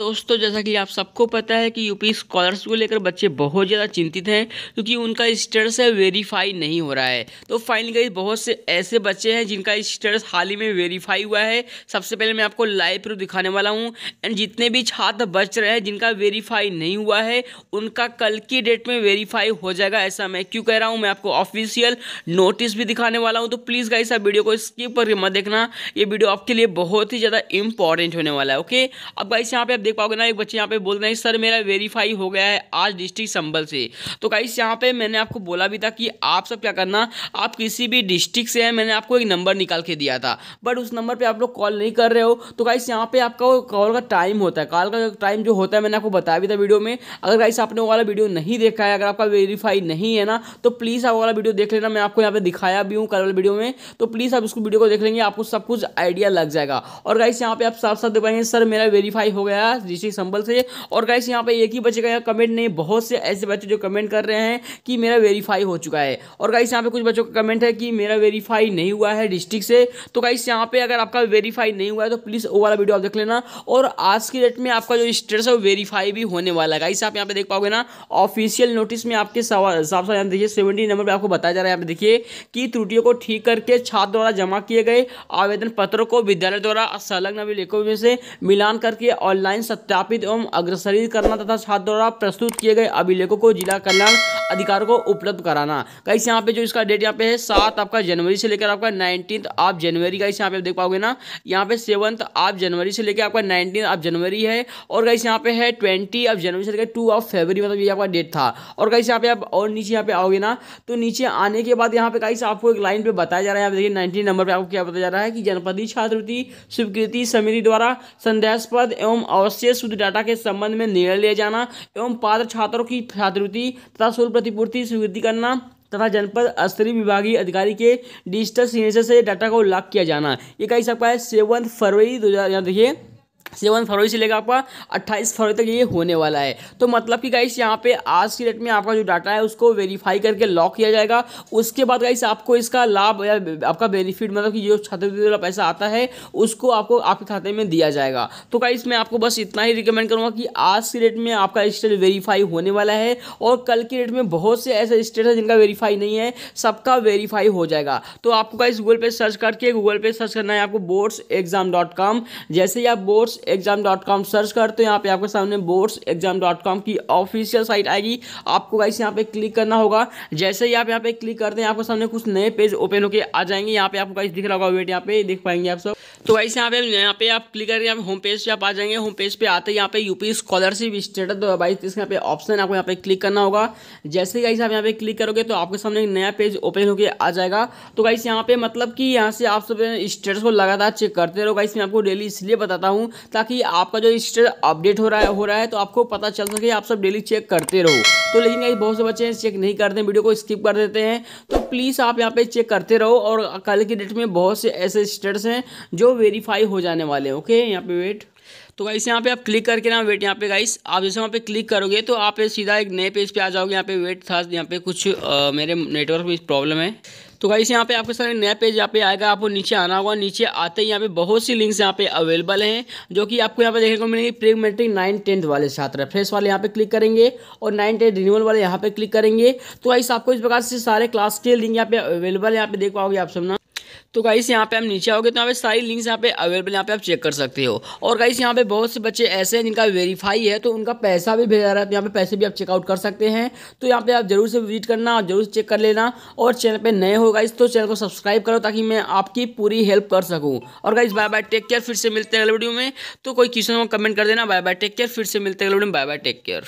दोस्तों जैसा कि आप सबको पता है कि यूपी स्कॉलर्स को लेकर बच्चे बहुत ज़्यादा चिंतित हैं क्योंकि उनका स्टेटस है वेरीफाई नहीं हो रहा है तो फाइनली गई बहुत से ऐसे बच्चे हैं जिनका स्टेटस हाल ही में वेरीफाई हुआ है सबसे पहले मैं आपको लाइव प्रूफ दिखाने वाला हूं एंड जितने भी छात्र बच रहे हैं जिनका वेरीफाई नहीं हुआ है उनका कल की डेट में वेरीफाई हो जाएगा ऐसा मैं क्यों कह रहा हूँ मैं आपको ऑफिशियल नोटिस भी दिखाने वाला हूँ तो प्लीज़ गाइस आप वीडियो को स्किप करके मत देखना ये वीडियो आपके लिए बहुत ही ज़्यादा इंपॉर्टेंट होने वाला है ओके अब गाइस यहाँ पर देख पाओगे ना एक बच्चे यहाँ पे बोल रहे हैं सर मेरा वेरीफाई हो गया है आज डिस्ट्रिक्ट संबल से तो कहीं यहाँ पे मैंने आपको बोला भी था कि आप सब क्या करना आप किसी भी डिस्ट्रिक्ट से हैं मैंने आपको एक नंबर निकाल के दिया था बट उस नंबर पर आप लोग कॉल नहीं कर रहे हो तो कहीं यहाँ पे आपका कॉल का टाइम होता है कॉल का टाइम जो होता है मैंने आपको बताया भी था वीडियो में अगर कहीं आपने वाला वीडियो नहीं देखा है अगर आपका वेरीफाई नहीं है ना तो प्लीज़ आप वाला वीडियो देख लेना मैं आपको यहाँ पर दिखाया भी हूँ कल वाले वीडियो में तो प्लीज़ आप उसको वीडियो को देख लेंगे आपको सब कुछ आइडिया लग जाएगा और गाइस यहाँ पे आप साफ साफ देख पाएंगे सर मेरा वेरीफाई हो गया पास डिस्ट्रिक्ट संबल से और गाइस यहाँ पे एक ही बच्चे का कमेंट नहीं बहुत से ऐसे बच्चे जो कमेंट कर रहे हैं कि मेरा वेरीफाई हो चुका है और गाइस यहाँ पे कुछ बच्चों का कमेंट है कि मेरा वेरीफाई नहीं हुआ है डिस्ट्रिक्ट से तो गाइस यहाँ पे अगर आपका वेरीफाई नहीं हुआ है तो प्लीज़ वो वाला वीडियो आप देख लेना और आज की डेट में आपका जो स्टेटस है वो वेरीफाई भी होने वाला है गाइस आप यहाँ पे देख पाओगे ना ऑफिशियल नोटिस में आपके हिसाब से देखिए सेवेंटी नंबर पर आपको बताया जा रहा है यहाँ पे देखिए कि त्रुटियों को ठीक करके छात्र द्वारा जमा किए गए आवेदन पत्रों को विद्यालय द्वारा संलग्न अभिलेखों में से मिलान करके ऑनलाइन सत्यापित एवं अग्रसरित करना तथा छात्र द्वारा प्रस्तुत किए गए अभिलेखों को जिला कल्याण अधिकार को उपलब्ध कराना गाइस यहाँ पे जो इसका डेट यहाँ पे है सात आपका जनवरी से लेकर आपका नाइनटीन आप जनवरी का इस यहाँ पे देख पाओगे ना यहाँ पे सेवंथ आप जनवरी से लेकर आपका नाइनटीन आप जनवरी है और गाइस यहाँ पे है ट्वेंटी आप जनवरी से लेकर टू ऑफ फेबरी मतलब ये आपका डेट था और गाइस यहाँ पे आप और नीचे यहाँ पे आओगे ना तो नीचे आने के बाद यहाँ पे कहीं आपको एक लाइन पर बताया जा रहा है देखिए नाइनटीन नंबर पर आपको क्या बताया जा रहा है कि जनपदी छात्रवृत्ति स्वीकृति समिति द्वारा संदेशपद एवं अवश्य शुद्ध डाटा के संबंध में निर्णय लिया जाना एवं पात्र छात्रों की छात्रवृत्ति तथा शुल्क प्रतिपूर्ति स्वीकृति करना तथा जनपद स्तरीय विभागीय अधिकारी के डिजिटल सिग्नेचर से डाटा को लॉक किया जाना ये कहीं सकता है सेवन फरवरी दो हज़ार देखिए सेवन फरवरी से लेकर आपका अट्ठाईस फरवरी तक ये होने वाला है तो मतलब कि गाइस यहाँ पे आज की डेट में आपका जो डाटा है उसको वेरीफाई करके लॉक किया जाएगा उसके बाद गाइस आपको इसका लाभ या आपका बेनिफिट मतलब कि जो छात्रवृत्ति वाला पैसा आता है उसको आपको आपके खाते में दिया जाएगा तो गाइस मैं आपको बस इतना ही रिकमेंड करूँगा कि आज की डेट में आपका स्टेट वेरीफाई होने वाला है और कल की डेट में बहुत से ऐसे स्टेट है जिनका वेरीफाई नहीं है सबका वेरीफाई हो जाएगा तो आपको गाइस गूगल पे सर्च करके गूगल पे सर्च करना है आपको बोर्ड्स एग्जाम डॉट कॉम जैसे ही आप boards exam dot com search करते हो यहाँ पे आपके सामने बोर्ड्स एग्जाम डॉट कॉम की ऑफिशियल साइट आएगी आपको गाइस यहाँ पे क्लिक करना होगा जैसे ही आप यहाँ पे क्लिक करते हैं आपके सामने कुछ नए पेज ओपन होकर आ जाएंगे यहाँ पे आपको गाइस दिख रहा होगा वेट यहाँ पे देख पाएंगे आप सब तो वैसे यहाँ पे यहाँ पे आप क्लिक करके यहाँ होम पेज पे आप आ जाएंगे होम पेज पे आते यहाँ पे यूपी स्कॉलरशिप स्टेटस बाईस तीस यहाँ पे ऑप्शन आपको यहाँ पे क्लिक करना होगा जैसे ही गाइस आप यहाँ पे क्लिक करोगे तो आपके सामने नया पेज ओपन होकर आ जाएगा तो गाइस यहाँ पे मतलब कि यहाँ से आप सब स्टेटस को लगातार चेक करते रहो गाइस मैं आपको डेली इसलिए बताता हूँ ताकि आपका जो स्टेटस अपडेट हो रहा है हो रहा है तो आपको पता चल सके आप सब डेली चेक करते रहो तो लेकिन यही बहुत से बच्चे चेक नहीं करते वीडियो को स्किप कर देते हैं तो प्लीज़ आप यहाँ पे चेक करते रहो और कल की डेट में बहुत से ऐसे स्टेटस हैं जो वेरीफाई हो जाने वाले ओके यहाँ पे वेट तो गाइस यहाँ पे आप क्लिक करके ना वेट यहाँ पे गाइस आप जैसे वहाँ पे क्लिक करोगे तो आप सीधा एक नए पेज पे आ जाओगे यहाँ पे वेट था यहाँ पे कुछ आ, मेरे नेटवर्क में प्रॉब्लम है तो गाइस यहाँ पे आपके सारे नया पेज यहाँ पे आएगा आपको नीचे आना होगा नीचे आते ही यहाँ पे बहुत सी लिंक्स यहाँ पे अवेलेबल हैं जो कि आपको यहाँ पे देखने को मिलेगी प्री मेट्रिक नाइन टेंथ वाले छात्र फ्रेश वाले यहाँ पे क्लिक करेंगे और नाइन टेंथ रिन्यूअल वाले यहाँ पे क्लिक करेंगे तो गाइस आपको इस प्रकार से सारे क्लास के लिंक यहाँ पे अवेलेबल है यहाँ पे देख पाओगे आप सब तो गाइस यहाँ पे हम नीचे आओगे तो यहाँ पे सारी लिंक्स यहाँ पे अवेलेबल यहाँ पे आप चेक कर सकते हो और गाइस यहाँ पे बहुत से बच्चे ऐसे हैं जिनका वेरीफाई है तो उनका पैसा भी भेजा रहा है तो यहाँ पे पैसे भी आप चेकआउट कर सकते हैं तो यहाँ पे आप जरूर से विजिट करना और जरूर चेक कर लेना और चैनल पर नए हो गाइस तो चैनल को सब्सक्राइब करो ताकि मैं आपकी पूरी हेल्प कर सकूँ और guys bye bye take care फिर से मिलते हैं अगले वीडियो में तो कोई क्वेश्चन को कमेंट कर देना बाय बाय टेक केयर फिर से मिलते हैं अगले वीडियो में बाय बाय टेक केयर